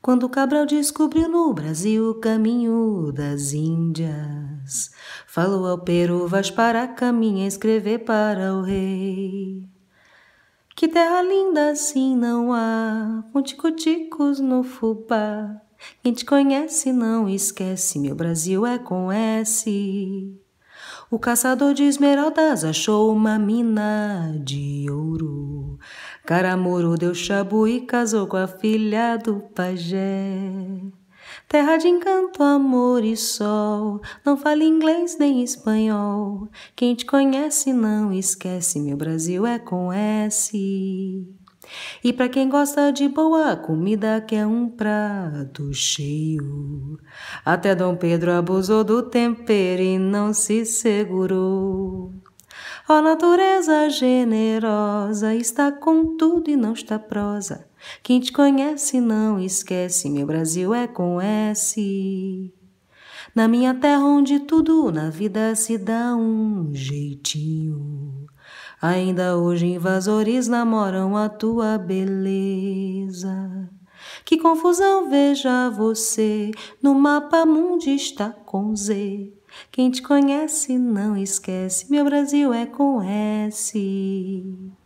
quando Cabral descobriu no Brasil o caminho das Índias. Falou ao Peru, vais para a caminha escrever para o rei. Que terra linda assim não há, com ticoticos no fubá. Quem te conhece não esquece, meu Brasil é com S. O caçador de esmeraldas achou uma mina de ouro. Caramuru deu chabu e casou com a filha do pajé. Terra de encanto, amor e sol, não fala inglês nem espanhol. Quem te conhece não esquece, meu Brasil é com S. E para quem gosta de boa comida, quer é um prato cheio. Até Dom Pedro abusou do tempero e não se segurou. Ó natureza generosa, está com tudo e não está prosa. Quem te conhece não esquece, meu Brasil é com S. Na minha terra onde tudo na vida se dá um jeitinho. Ainda hoje invasores namoram a tua beleza. Que confusão veja você, no mapa mundo está com Z. Quem te conhece não esquece, meu Brasil é com S.